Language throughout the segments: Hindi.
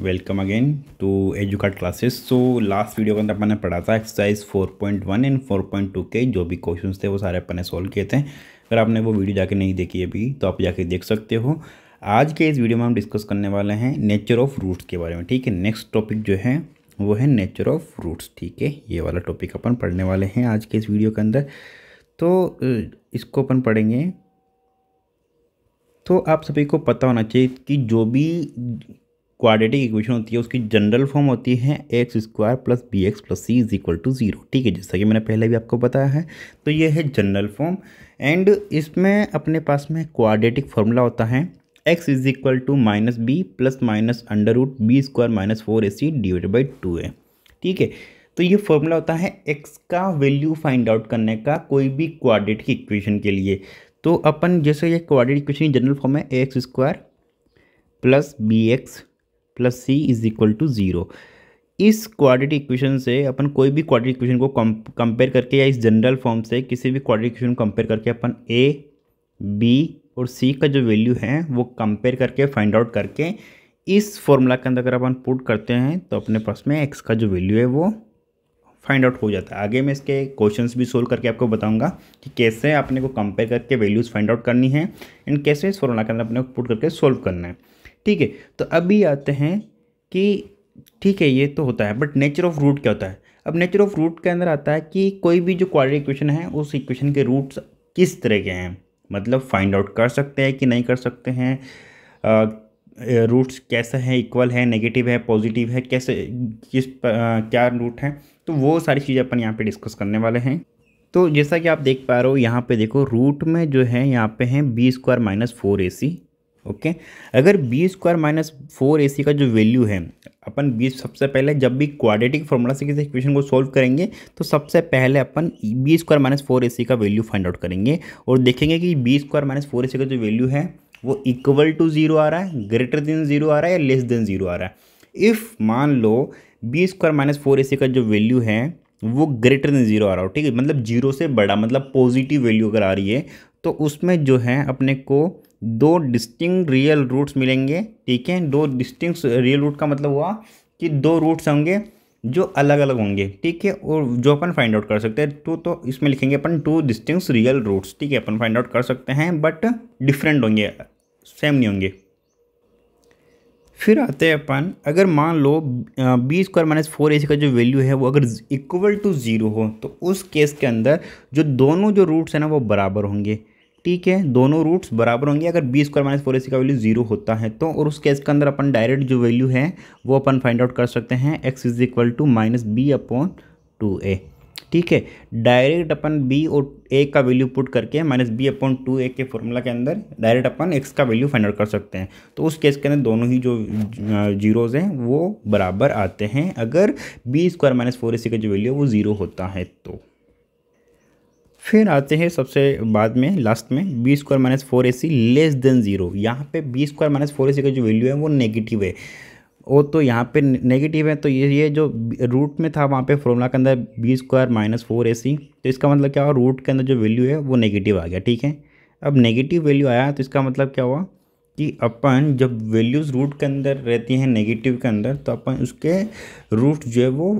welcome again to Educate classes so last video के अंदर अपन ने पढ़ा था एक्सरसाइज 4.1 एंड 4.2 के जो भी क्वेश्चन थे वो सारे अपन ने सॉल्व किए थे अगर आपने वो वीडियो जाके नहीं देखी अभी तो आप जाके देख सकते हो आज के इस वीडियो में हम डिस्कस करने वाले हैं नेचर ऑफ रूट्स के बारे में ठीक है नेक्स्ट टॉपिक जो है वो है नेचर ऑफ रूट्स ठीक है ये वाला टॉपिक अपन पढ़ने वाले हैं आज के इस वीडियो के अंदर तो इसको अपन पढ़ेंगे तो आप सभी को पता होना चाहिए कि जो भी क्वाड्रेटिक इक्वेशन होती है उसकी जनरल फॉर्म होती है X square plus B x plus C is equal to zero ठीक है जैसा कि मैंने पहले भी आपको बताया है तो ये है जनरल फॉर्म एंड इसमें अपने पास में क्वाड्रेटिक फॉर्मूला होता है x is equal to minus B plus minus under root B square minus four A C divided by two A ठीक है तो ये फॉर्मूला होता है एक्स का वैल्यू फाइंड आउट करने का कोई भी क्वाड्रेटिक इक्वेशन के लिए तो अपन जैसे ये क्वाड्रेटिक इक्वेशन जनरल फॉर्म है A x square plus B x plus C is equal to zero इस क्वाड्रेटिक इक्वेशन से अपन कोई भी क्वाड्रेटिक इक्वेशन को कंपेयर करके या इस जनरल फॉर्म से किसी भी क्वाड्रेटिक इक्वेशन को कंपेयर करके अपन ए बी और सी का जो वैल्यू है वो कंपेयर करके फाइंड आउट करके इस फॉर्मूला के अंदर अगर अपन पुट करते हैं तो अपने पास में एक्स का जो वैल्यू है वो फाइंड आउट हो जाता है आगे मैं इसके क्वेश्चंस भी सोल्व करके आपको बताऊंगा कि कैसे अपने को कंपेयर करके वैल्यूज़ फाइंड आउट करनी है एंड कैसे इस फॉर्मूला के अंदर अपने को पुट करके सोल्व करना है ठीक है तो अभी आते हैं कि ठीक है ये तो होता है बट नेचर ऑफ रूट क्या होता है अब नेचर ऑफ रूट के अंदर आता है कि कोई भी जो क्वाड्रेटिक इक्वेशन है उस इक्वेशन के रूट्स किस तरह के हैं मतलब फाइंड आउट कर सकते हैं कि नहीं कर सकते हैं रूट्स कैसे हैं इक्वल है नेगेटिव है पॉजिटिव है कैसे किस आ, क्या रूट हैं तो वो सारी चीज़ें अपन यहाँ पे डिस्कस करने वाले हैं तो जैसा कि आप देख पा रहे हो यहाँ पे देखो रूट में जो है यहाँ पे हैं बी स्क्वायर माइनस फोर ए सी ओके अगर बी स्क्वायर माइनस फोर ए सी का जो वैल्यू है अपन बी सबसे पहले जब भी क्वाड्रेटिक फॉर्मूला से किसी इक्वेशन को सॉल्व करेंगे तो सबसे पहले अपन बी स्क्वायर माइनस फोर ए सी का वैल्यू फाइंड आउट करेंगे और देखेंगे कि बी स्क्वायर माइनस फोर ए सी का जो वैल्यू है वो इक्वल टू जीरो आ रहा है ग्रेटर देन जीरो आ रहा है या लेस देन जीरो आ रहा है इफ़ मान लो बी स्क्वायर माइनस फोर ए सी का जो वैल्यू है वो ग्रेटर देन जीरो आ रहा हो ठीक है मतलब जीरो से बड़ा मतलब पॉजिटिव वैल्यू अगर आ रही है तो उसमें जो है अपने को दो डिस्टिंग रियल रूट्स मिलेंगे ठीक है दो डिस्टिंग रियल रूट का मतलब हुआ कि दो रूट्स होंगे जो अलग अलग होंगे ठीक है और जो अपन फाइंड आउट कर सकते हैं टू तो इसमें लिखेंगे अपन टू डिस्टिंग रियल रूट्स ठीक है अपन फाइंड आउट कर सकते हैं बट डिफरेंट होंगे सेम नहीं होंगे फिर आते हैं अपन अगर मान लो B square minus four A का जो वैल्यू है वो अगर इक्वल टू ज़ीरो हो तो उस केस के अंदर जो दोनों जो रूट्स हैं ना वो बराबर होंगे ठीक है दोनों रूट्स बराबर होंगे अगर बी स्क्वायर माइनस फोर ए सी का वैल्यू जीरो होता है तो और उस केस के अंदर अपन डायरेक्ट जो वैल्यू है वो अपन फाइंड आउट कर सकते हैं X is equal to minus B upon two A ठीक है डायरेक्ट अपन बी और ए का वैल्यू पुट करके minus B upon two A के फॉर्मूला के अंदर डायरेक्ट अपन एक्स का वैल्यू फाइंड आउट कर सकते हैं तो उस केस के अंदर दोनों ही जो जीरोज़ हैं वो बराबर आते हैं अगर बी स्क्वायर माइनस फोर ए सी का जो वैल्यू है वो ज़ीरो होता है तो फिर आते हैं सबसे बाद में लास्ट में बी स्क्वायर माइनस फोर ए सी लेस देन ज़ीरो यहाँ पे बी स्क्वायर माइनस फोर ए सी का जो वैल्यू है वो नेगेटिव है वो तो यहाँ पे नेगेटिव है तो ये ये जो रूट में था वहाँ पे फॉर्मूला के अंदर बी स्क्वायर माइनस फोर ए सी तो इसका मतलब क्या हुआ रूट के अंदर जो वैल्यू है वो नेगेटिव आ गया ठीक है अब नेगेटिव वैल्यू आया तो इसका मतलब क्या हुआ कि अपन जब वैल्यूज़ रूट के अंदर रहती हैं नेगेटिव के अंदर तो अपन उसके रूट जो है वो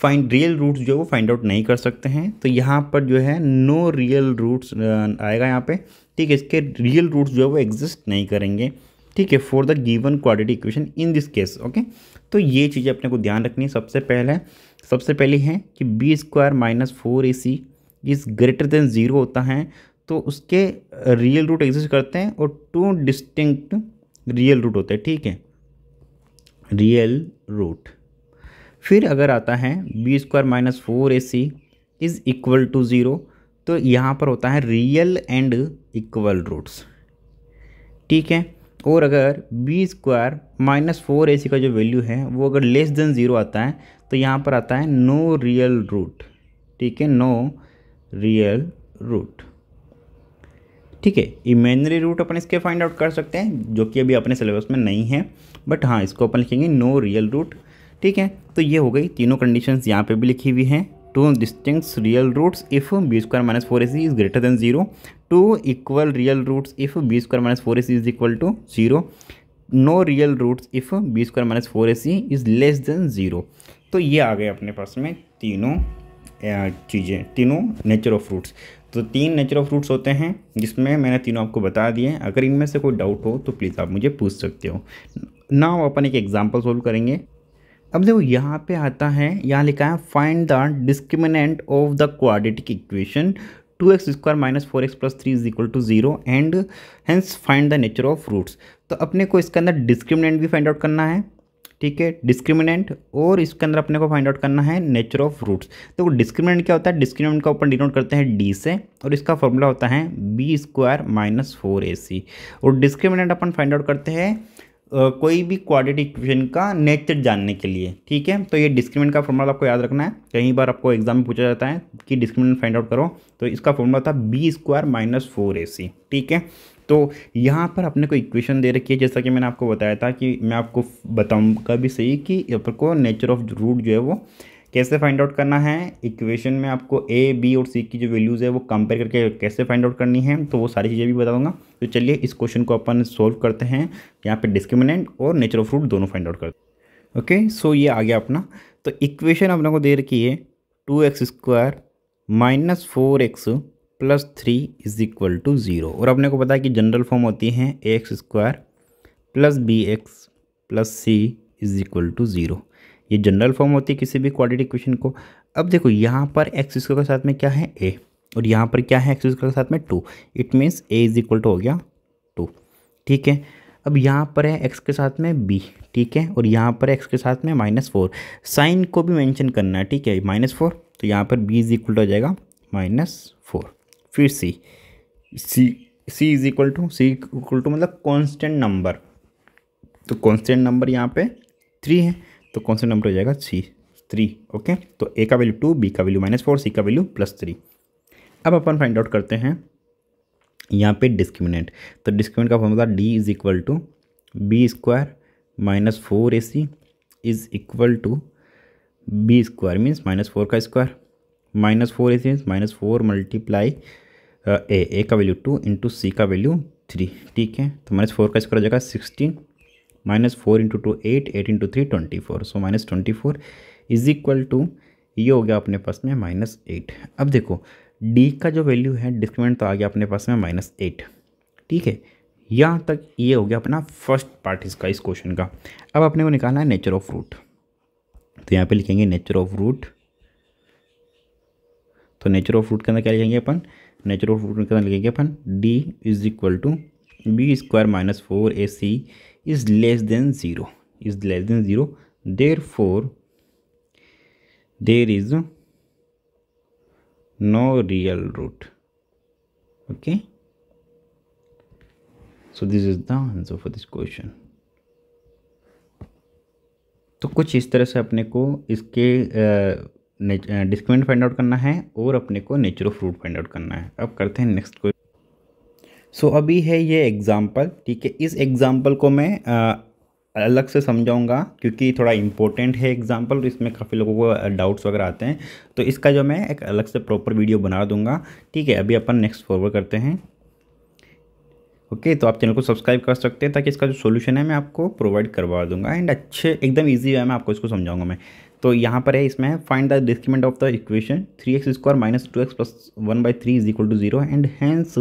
फाइंड रियल रूट्स जो है वो फाइंड आउट नहीं कर सकते हैं तो यहाँ पर जो है नो रियल रूट्स आएगा यहाँ पे ठीक है इसके रियल रूट्स जो है वो एग्जिस्ट नहीं करेंगे ठीक है for the given quadratic equation in this case okay तो ये चीज़ें अपने को ध्यान रखनी है सबसे पहले सबसे पहली है कि B square minus four A C is greater than zero होता है तो उसके रियल रूट एग्जिस्ट करते हैं और टू डिस्टिंक्ट रियल रूट होते हैं ठीक है रियल रूट फिर अगर आता है B square minus four A C is equal to zero तो यहाँ पर होता है रियल एंड इक्वल रूट्स ठीक है और अगर बी स्क्वायर माइनस फोर ए सी का जो वैल्यू है वो अगर लेस देन ज़ीरो आता है तो यहाँ पर आता है नो रियल रूट ठीक है नो रियल रूट ठीक है इमेजनरी रूट अपन इसके फाइंड आउट कर सकते हैं जो कि अभी अपने सिलेबस में नहीं है बट हाँ इसको अपन लिखेंगे नो रियल रूट ठीक है तो ये हो गई तीनों कंडीशन यहाँ पर भी लिखी हुई हैं two distinct real roots if B square minus four A C is greater than zero two equal real roots if B square minus four A C is equal to zero no real roots if B square minus four A C is less than zero तो ये आ गए अपने पास में तीनों चीज़ें तीनों नेचर ऑफ रूट्स तो तीन नेचर ऑफ रूट्स होते हैं जिसमें मैंने तीनों आपको बता दिए अगर इनमें से कोई डाउट हो तो प्लीज़ आप मुझे पूछ सकते हो ना अपन एक एग्जाम्पल सॉल्व करेंगे अब देखो यहाँ पे आता है यहाँ लिखा है find the discriminant of the quadratic equation two x square minus four x plus three is equal to zero and hence find the nature of roots तो अपने को इसके अंदर डिस्क्रिमिनेंट भी फाइंड आउट करना है ठीक है डिस्क्रिमिनेंट और इसके अंदर अपने को फाइंड आउट करना है नेचर ऑफ रूट्स तो डिस्क्रिमिनेंट क्या होता है डिस्क्रिमिनेंट का ऊपर डिनोट करते हैं डी से और इसका फॉर्मूला होता है बी स्क्वायर माइनस फोर ए सी और डिस्क्रिमिनेंट अपन फाइंड आउट करते हैं कोई भी क्वाड्रेटिक इक्वेशन का नेचर जानने के लिए ठीक है तो ये डिस्क्रिमिनेंट का फॉर्मूला आपको याद रखना है कई बार आपको एग्जाम में पूछा जाता है कि डिस्क्रिमिनेंट फाइंड आउट करो तो इसका फॉर्मूला था बी स्क्वायर माइनस फोर ए सी ठीक है तो यहाँ पर अपने को इक्वेशन दे रखी है जैसा कि मैंने आपको बताया था कि मैं आपको बताऊँ कभी सही कि अपन को नेचर ऑफ रूट जो है वो कैसे फाइंड आउट करना है इक्वेशन में आपको ए बी और सी की जो वैल्यूज़ है वो कंपेयर करके कैसे फाइंड आउट करनी है तो वो सारी चीज़ें भी बताऊंगा तो चलिए इस क्वेश्चन को अपन सॉल्व करते हैं यहाँ पे डिस्क्रिमिनेंट और नेचर ऑफ दोनों फाइंड आउट करते ओके सो ये आ गया अपना तो इक्वेशन अपने को दे रखी है two x square minus four x plus three is equal to zero और अपने को पता है कि जनरल फॉर्म होती हैं a x square plus B x plus C is equal to zero ये जनरल फॉर्म होती है किसी भी क्वालिटी क्वेश्चन को अब देखो यहाँ पर एक्स स्क्वायर के साथ में क्या है ए और यहाँ पर क्या है एक्स स्क्वायर के साथ में two it means a is equal to हो गया टू ठीक है अब यहाँ पर है एक्स के साथ में बी ठीक है और यहाँ पर एक्स के साथ में माइनस फोर साइन को भी मैंशन करना है ठीक है माइनस फोर तो यहाँ पर बी इज इक्वल टू हो जाएगा माइनस फोर फिर c c c is equal to c equal to मतलब कॉन्स्टेंट नंबर तो कॉन्स्टेंट नंबर यहाँ पे थ्री है तो कौन सा नंबर हो जाएगा सी थ्री ओके तो ए का वैल्यू टू बी का वैल्यू माइनस फोर सी का वैल्यू प्लस थ्री अब अपन फाइंड आउट करते हैं यहाँ पे डिस्क्रिमिनेंट तो डिस्क्रिमिनेंट का formula d is equal to b square minus four A C is equal to b square means minus four का square minus four A c means minus four multiply a a का वैल्यू टू इंटू सी का वैल्यू थ्री ठीक है तो माइनस फोर का स्क्वायर हो जाएगा sixteen minus four into two eight eight into three twenty four so minus twenty four is equal to ये हो गया अपने पास में माइनस एट अब देखो डी का जो वैल्यू है डिस्क्रिमिनेंट तो आ गया अपने पास में माइनस एट ठीक है यहाँ तक ये हो गया अपना फर्स्ट पार्ट इसका इस क्वेश्चन का अब अपने को निकालना है नेचर ऑफ रूट तो यहाँ पे लिखेंगे नेचर ऑफ रूट तो नेचर ऑफ रूट के अंदर क्या लिखेंगे अपन नेचर ऑफ रूट के अंदर लिखेंगे अपन d is equal to b square minus four A c is less than zero is less than zero therefore there is no real root okay so this is the answer for this question तो कुछ इस तरह से अपने को इसके डिस्क्रिमिनेंट फाइंड आउट करना है और अपने को nature of root find out करना है अब करते हैं नेक्स्ट क्वेश्चन सो so, अभी है ये एग्ज़ाम्पल ठीक है इस एग्ज़ाम्पल को मैं आ, अलग से समझाऊंगा क्योंकि थोड़ा इम्पोर्टेंट है एग्जाम्पल और इसमें काफ़ी लोगों को डाउट्स वगैरह आते हैं तो इसका जो मैं एक अलग से प्रॉपर वीडियो बना दूंगा ठीक है अभी अपन नेक्स्ट फॉरवर्ड करते हैं ओके तो आप चैनल को सब्सक्राइब कर सकते हैं ताकि इसका जो सोल्यूशन है मैं आपको प्रोवाइड करवा दूँगा एंड अच्छे एकदम ईजी है मैं आपको इसको समझाऊँगा मैं तो यहाँ पर है इसमें find the discriminant of the equation three x square minus two x plus one by three is equal to zero and hence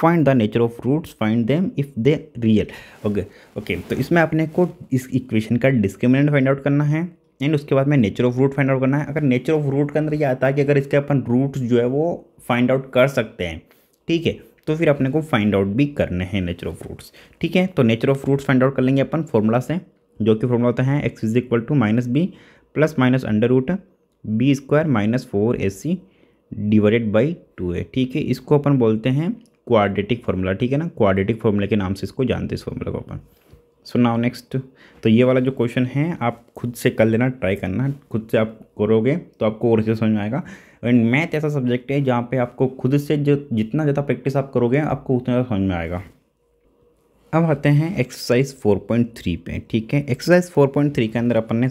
find the nature of roots find them if they real okay okay तो इसमें अपने को इस इक्वेशन का डिस्क्रिमिनेंट फाइंड आउट करना है एंड उसके बाद में nature of root find out करना है अगर नेचर ऑफ रूट के अंदर ये आता है कि अगर इसके अपन रूट जो है वो फाइंड आउट कर सकते हैं ठीक है तो फिर अपने को फाइंड आउट भी करने हैं नेचर ऑफ रूट्स ठीक है तो nature of roots find out कर लेंगे अपन फॉर्मूला से जो कि फॉर्मूला होता है x is equal to minus B plus minus under root B square minus four A C divided by two है ठीक है इसको अपन बोलते हैं क्वाड्रेटिक फॉर्मूला ठीक है ना क्वाड्रेटिक फार्मूला के नाम से इसको जानते इस फॉर्मूला को अपन सो नाउ नेक्स्ट तो ये वाला जो क्वेश्चन है आप खुद से कर लेना ट्राई करना खुद से आप करोगे तो आपको और से समझ में आएगा एंड मैथ ऐसा सब्जेक्ट है जहाँ पे आपको खुद से जो जितना ज़्यादा प्रैक्टिस आप करोगे आपको उतना ज़्यादा समझ में आएगा अब आते हैं एक्सरसाइज 4.3 पे ठीक है एक्सरसाइज 4.3 के अंदर अपन ने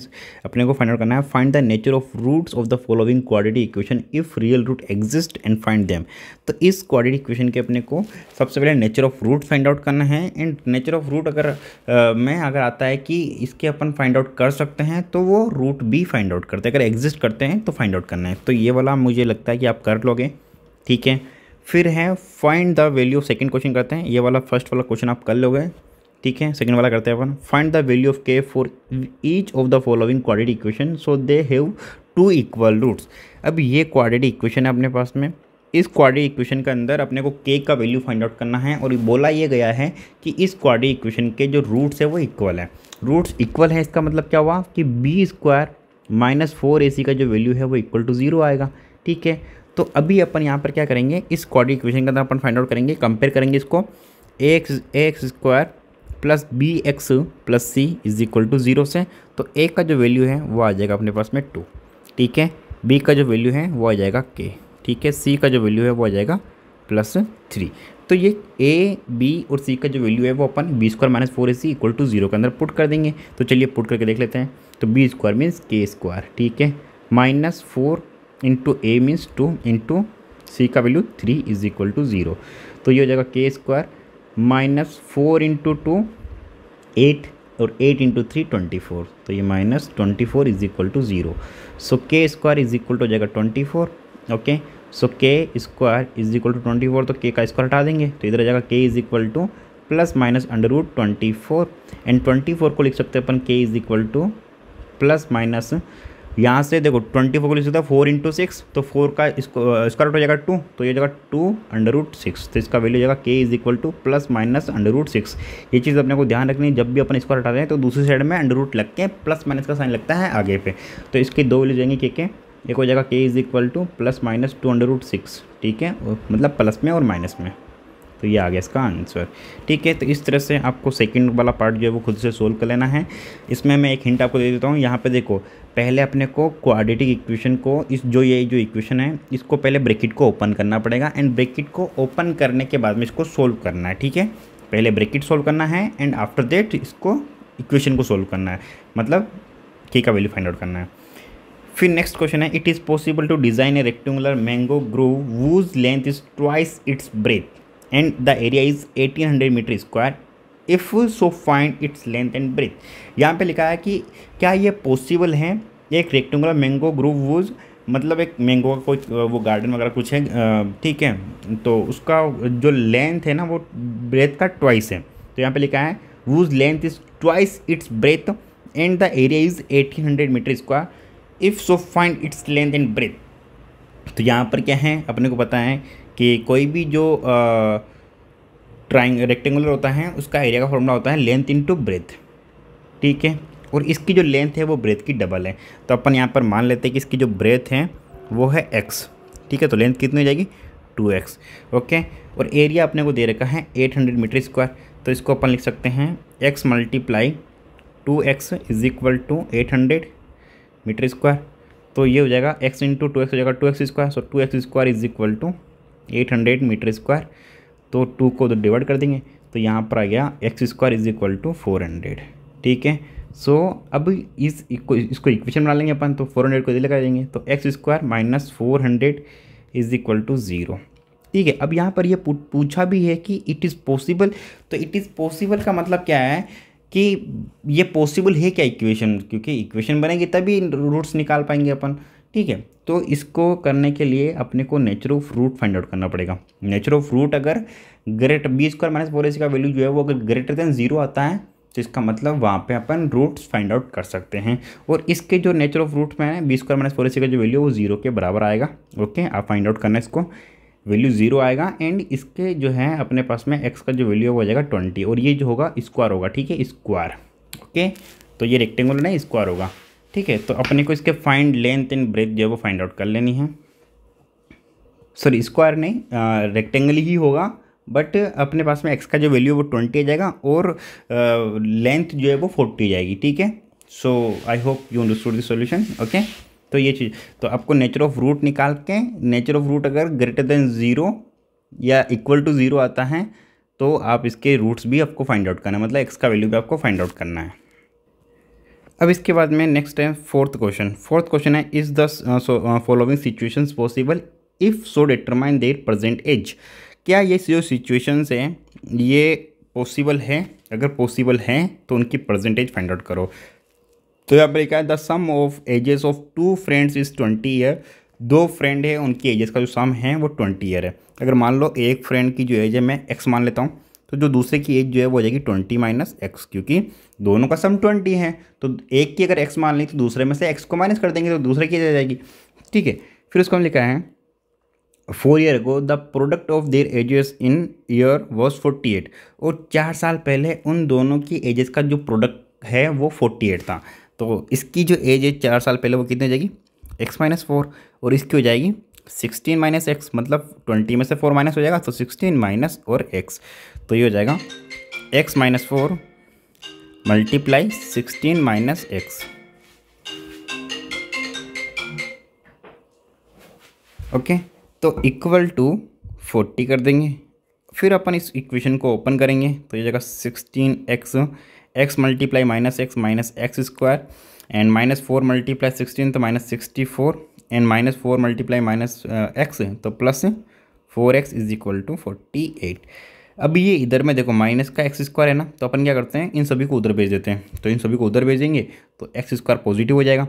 अपने को फाइंड आउट करना है find the nature of roots of the following quadratic equation if real root exist and find them तो इस क्वाड्रेटिक इक्वेशन के अपने को सबसे पहले nature of root find out करना है एंड नेचर ऑफ रूट अगर आ, में अगर आता है कि इसके अपन फाइंड आउट कर सकते हैं तो वो रूट भी फाइंड आउट करते हैं अगर एग्जिस्ट करते हैं तो फाइंड आउट करना है तो ये वाला मुझे लगता है कि आप कर लोगे ठीक है फिर है find the value of second question करते हैं ये वाला फर्स्ट वाला क्वेश्चन आप कर लोगे ठीक है सेकेंड वाला करते हैं अपन find the value of k for each of the following quadratic equation so they have two equal roots अब ये क्वाड्रेटिक इक्वेशन है अपने पास में इस क्वाड्रेटिक इक्वेशन के अंदर अपने को के का वैल्यू फाइंड आउट करना है और बोला ये गया है कि इस क्वाड्रेटिक इक्वेशन के जो रूट्स है वो इक्वल है रूट्स इक्वल है इसका मतलब क्या हुआ कि बी स्क्वायर माइनस फोर ए सी का जो वैल्यू है वो इक्वल टू ज़ीरो आएगा ठीक है तो अभी अपन यहाँ पर क्या करेंगे इस क्वाड्रिक इक्वेशन का अपन फाइंड आउट करेंगे कंपेयर करेंगे इसको a x a x square plus B x plus C is equal to zero से तो ए का जो वैल्यू है वो आ जाएगा अपने पास में टू ठीक है बी का जो वैल्यू है वो आ जाएगा के ठीक है सी का जो वैल्यू है वो आ जाएगा प्लस थ्री तो ये ए बी और सी का जो वैल्यू है वो अपन B square minus four A c equal to zero के अंदर पुट कर देंगे तो चलिए पुट करके देख लेते हैं तो b square means k square ठीक है minus four into a means two into c का value three is equal to zero तो ये हो जाएगा k square minus four into two eight और eight into three twenty four तो ये minus twenty four is equal to zero so k square is equal to हो जाएगा twenty four okay so k square is equal to twenty four तो के का स्क्वायर हटा देंगे तो इधर आ जाएगा k is equal to plus minus under root twenty four and twenty four को लिख सकते हैं अपन k is equal to plus minus यहाँ से देखो ट्वेंटी फोर को लिख सकता है फोर इंटू सिक्स तो फोर तो का इसको स्क्वायर रूट हो जाएगा टू तो ये जगह टू अंडर रूट सिक्स तो इसका वैल्यू जाएगा k is equal to plus minus under root six ये चीज़ अपने को ध्यान रखनी है जब भी अपन स्क्वायर हटा रहे हैं तो दूसरी साइड में अंडर रूट लग के प्लस माइनस का साइन लगता है आगे पे तो इसकी दो वैल्यू जाएंगे के के एक हो जाएगा k is equal to plus minus two under root six ठीक है मतलब प्लस में और माइनस में तो ये आ गया इसका आंसर ठीक है तो इस तरह से आपको सेकंड वाला पार्ट जो है वो खुद से सोल्व कर लेना है इसमें मैं एक हिंट आपको दे देता हूँ यहाँ पे देखो पहले अपने को क्वाड्रेटिक इक्वेशन को इस जो ये जो इक्वेशन है इसको पहले ब्रेकिट को ओपन करना पड़ेगा एंड ब्रेकिट को ओपन करने के बाद में इसको सोल्व करना है ठीक है पहले ब्रेकिट सोल्व करना है एंड आफ्टर दैट इसको इक्वेशन को सोल्व करना है मतलब के का वैल्यू फाइंड आउट करना है फिर नेक्स्ट क्वेश्चन है it is possible to design a rectangular mango grove whose length is twice its breadth and the area is 1800 metre square if so find its length and breadth यहाँ पे लिखा है कि क्या ये पॉसिबल है एक रेक्टेंगुलर मैंगो ग्रूव वूज मतलब एक मैंगो का कोई वो गार्डन वगैरह कुछ है ठीक है तो उसका जो लेंथ है ना वो ब्रेथ का ट्वाइस है तो यहाँ पे लिखा है whose length is twice its breadth and the area is 1800 metre square if so find its length and breadth तो यहाँ पर क्या है अपने को पता है कि कोई भी जो ट्राइंग रेक्टेंगुलर होता है उसका एरिया का फॉर्मूला होता है लेंथ इंटू ब्रेथ ठीक है और इसकी जो लेंथ है वो ब्रेथ की डबल है तो अपन यहाँ पर मान लेते हैं कि इसकी जो ब्रेथ है वो है एक्स ठीक है तो लेंथ कितनी हो जाएगी टू एक्स ओके और एरिया अपने को दे रखा है एट हंड्रेड मीटर स्क्वायर तो इसको अपन लिख सकते हैं x multiply two x is equal to eight hundred metre square तो ये हो जाएगा एक्स इंटू टू एक्स हो जाएगा two x square so two x square is equal to eight hundred metre square तो टू को तो डिवाइड कर देंगे तो यहाँ पर आ गया x square is equal to four hundred ठीक है सो so, अब इस इको, इसको इक्वेशन बना लेंगे अपन तो फोर हंड्रेड को इधर लगा देंगे तो x square minus four hundred is equal to zero ठीक है अब यहाँ पर यह पूछा भी है कि इट इज़ पॉसिबल तो इट इज़ पॉसिबल का मतलब क्या है कि ये पॉसिबल है क्या इक्वेशन क्योंकि इक्वेशन बनेगी तभी रूट्स निकाल पाएंगे अपन ठीक है तो इसको करने के लिए अपने को nature of root find out करना पड़ेगा नेचर ऑफ रूट अगर great b square minus four का वैल्यू जो है वो अगर ग्रेटर देन जीरो आता है तो इसका मतलब वहाँ पे अपन रूट्स फाइंड आउट कर सकते हैं और इसके जो नेचर ऑफ रूट में है बी स्क्वायर माइनस फोर का जो वैल्यू वो जीरो के बराबर आएगा ओके आप फाइंड आउट करना इसको वैल्यू जीरो आएगा एंड इसके जो है अपने पास में एक्स का जो वैल्यू हो जाएगा ट्वेंटी और ये जो होगा स्क्वायर होगा ठीक है स्क्वायर ओके तो ये रेक्टेंगुलर नहीं स्क्वायर होगा ठीक है तो अपने को इसके फाइंड लेंथ एंड ब्रेथ जो है वो फाइंड आउट कर लेनी है सॉरी स्क्वायर नहीं रेक्टेंगल ही होगा बट अपने पास में एक्स का जो वैल्यू है वो ट्वेंटी आ जाएगा और लेंथ जो है वो फोर्टी जाएगी ठीक है so I hope you understood the solution okay तो ये चीज़ तो आपको नेचर ऑफ रूट निकाल के नेचर ऑफ रूट अगर ग्रेटर देन ज़ीरो या इक्वल टू ज़ीरो आता है तो आप इसके रूट्स भी आपको फाइंड आउट करना है मतलब एक्स का वैल्यू भी आपको फाइंड आउट करना है अब इसके बाद में नेक्स्ट है फोर्थ क्वेश्चन फोर्थ क्वेश्चन है is the following situation possible if so determine their present age क्या ये जो सिचुएशंस हैं ये पॉसिबल है अगर पॉसिबल हैं तो उनकी परसेंटेज फाइंड आउट करो तो यहाँ पर क्या the sum of ages of two friends is twenty year दो फ्रेंड है उनकी एजेस का जो सम है वो ट्वेंटी ईयर है अगर मान लो एक फ्रेंड की जो एज है मैं एक्स मान लेता हूँ तो जो दूसरे की एज जो है वो हो जाएगी ट्वेंटी माइनस एक्स क्योंकि दोनों का सम ट्वेंटी है तो एक की अगर एक्स मान ली तो दूसरे में से एक्स को माइनस कर देंगे तो दूसरे की एज आ जाएगी ठीक है फिर उसको हम लिखा है फोर ईयर को the product of their ages in year was forty eight और चार साल पहले उन दोनों की एजेस का जो प्रोडक्ट है वो फोर्टी एट था तो इसकी जो एज है चार साल पहले वो कितनी हो जाएगी एक्स माइनस फोर और इसकी हो जाएगी सिक्सटीन माइनस एक्स मतलब ट्वेंटी में से फोर माइनस हो जाएगा तो सिक्सटीन माइनस और एक्स तो ये हो जाएगा x minus four multiply sixteen minus x okay तो इक्वल टू फोर्टी कर देंगे फिर अपन इस इक्वेशन को ओपन करेंगे तो ये जगह sixteen x x multiply minus x minus x square and minus four multiply sixteen तो minus sixty four and minus four multiply minus x तो plus four x is equal to forty eight अब ये इधर में देखो माइनस का एक्स स्क्वायर है ना तो अपन क्या करते हैं इन सभी को उधर भेज देते हैं तो इन सभी को उधर भेजेंगे तो एक्स स्क्वायर पॉजिटिव हो जाएगा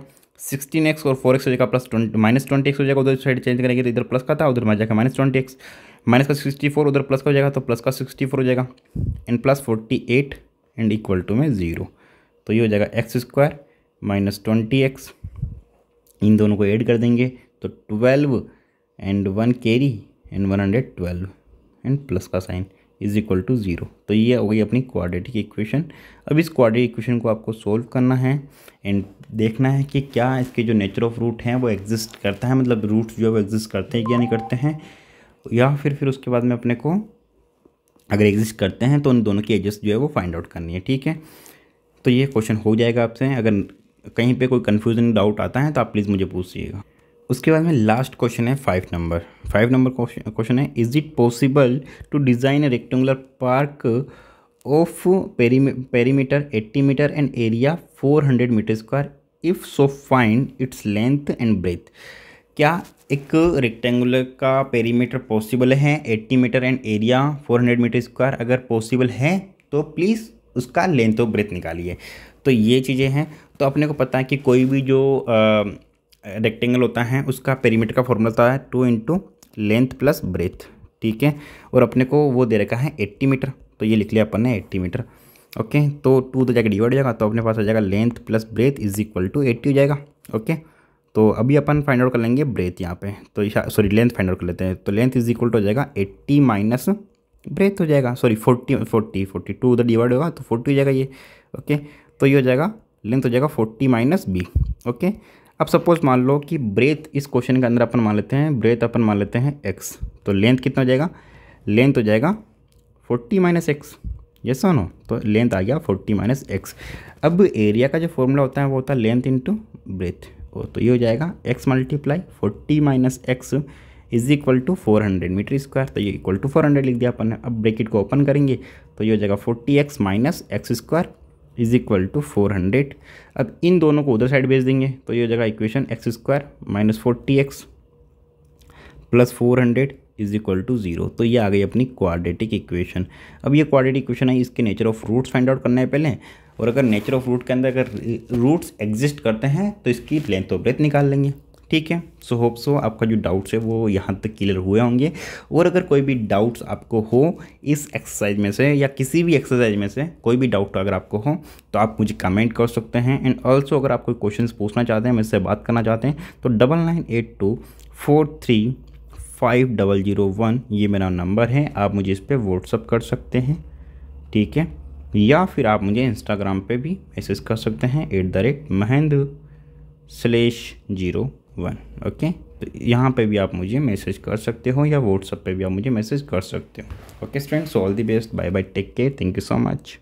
सिक्सटीन एक्स और फोर एक्स हो जाएगा plus twenty minus twenty x हो जाएगा उधर साइड चेंज करेंगे तो इधर प्लस का था उधर में जाएगा माइनस ट्वेंटी एक्स माइनस का सिक्सटी फोर उधर प्लस का हो जाएगा तो प्लस का सिक्सटी फोर हो जाएगा and plus forty eight and equal to में ज़ीरो तो ये हो जाएगा x square minus twenty x इन दोनों को ऐड कर देंगे तो twelve and one carry and one hundred twelve and plus का sign is equal to zero तो ये हो गई अपनी क्वाड्रेटिक इक्वेशन अब इस क्वाड्रेटिक इक्वेशन को आपको सोल्व करना है एंड देखना है कि क्या इसके जो नेचर ऑफ रूट हैं वो एग्जिस्ट करता है मतलब रूट्स जो है वो एग्जिस्ट करते हैं या नहीं करते हैं या फिर फिर उसके बाद में अपने को अगर एग्जिस्ट करते हैं तो उन दोनों की एजस्ट जो है वो फाइंड आउट करनी है ठीक है तो ये क्वेश्चन हो जाएगा आपसे अगर कहीं पे कोई कन्फ्यूज़न डाउट आता है तो आप प्लीज़ मुझे पूछिएगा उसके बाद में लास्ट क्वेश्चन है five number five number question है is it possible to design a rectangular park of perimeter eighty metre and area four hundred metre square if so find its length and breadth क्या एक रेक्टेंगुलर का पेरीमीटर पॉसिबल है eighty metre and area four hundred metre square अगर पॉसिबल है तो प्लीज़ उसका लेंथ और ब्रेथ निकालिए तो ये चीज़ें हैं तो अपने को पता है कि कोई भी जो रेक्टेंगल होता है उसका पेरीमीटर का फॉर्मूला होता है two into length plus breadth ठीक है और अपने को वो दे रखा है एट्टी मीटर तो ये लिख लिया अपन ने एट्टी मीटर ओके तो टू तो जाकर डिवाइड हो जाएगा तो अपने पास आ जाएगा length plus breadth is equal to eighty हो जाएगा ओके तो अभी अपन फाइंड आउट कर लेंगे ब्रेथ यहाँ पे तो सॉरी लेंथ फाइंड आउट कर लेते हैं तो लेंथ इज इक्वल टू हो जाएगा एट्टी माइनस ब्रेथ हो जाएगा sorry forty forty forty two उधर डिवाइड होगा तो फोर्टी हो जाएगा ये ओके तो ये हो जाएगा लेंथ हो जाएगा फोर्टी माइनस बी ओके अब सपोज़ मान लो कि ब्रेथ इस क्वेश्चन के अंदर अपन मान लेते हैं ब्रेथ अपन मान लेते हैं एक्स तो लेंथ कितना हो जाएगा लेंथ हो जाएगा फोर्टी माइनस एक्स ये सो नो तो लेंथ आ गया फोर्टी माइनस एक्स अब एरिया का जो फॉर्मूला होता है वो होता है लेंथ इंटू ब्रेथ ओ तो ये हो जाएगा x multiply forty minus x is equal to four hundred metre square तो ये इक्वल टू फोर हंड्रेड लिख दिया अपन ने अब ब्रेकिट को ओपन करेंगे तो ये हो जाएगा forty x minus x square is equal to four hundred अब इन दोनों को उधर साइड भेज देंगे तो ये हो जाएगा equation x square minus forty x plus four hundred is equal to zero तो ये आ गई अपनी क्वाड्रेटिक इक्वेशन अब ये क्वाड्रेटिक इक्वेशन है इसके nature of roots find out करना है पहले और अगर नेचर ऑफ रूट के अंदर अगर रूट्स एग्जिस्ट करते हैं तो इसकी लेंथ ऑफ ब्रेथ निकाल लेंगे ठीक है सो होप सो आपका जो डाउट्स है वो यहाँ तक क्लियर हुए होंगे और अगर कोई भी डाउट्स आपको हो इस एक्सरसाइज में से या किसी भी एक्सरसाइज में से कोई भी डाउट अगर आपको हो तो आप मुझे कमेंट कर सकते हैं एंड ऑल्सो अगर आप कोई क्वेश्चन पूछना चाहते हैं मुझसे बात करना चाहते हैं तो double nine eight two four three five double zero one ये मेरा नंबर है आप मुझे इस पर व्हाट्सअप कर सकते हैं ठीक है या फिर आप मुझे इंस्टाग्राम पे भी मैसेज कर सकते हैं at the rate Mahendra slash zero one okay तो यहाँ पे भी आप मुझे मैसेज कर सकते हो या व्हाट्सअप पे भी आप मुझे मैसेज कर सकते हो okay students all the best bye bye take care thank you so much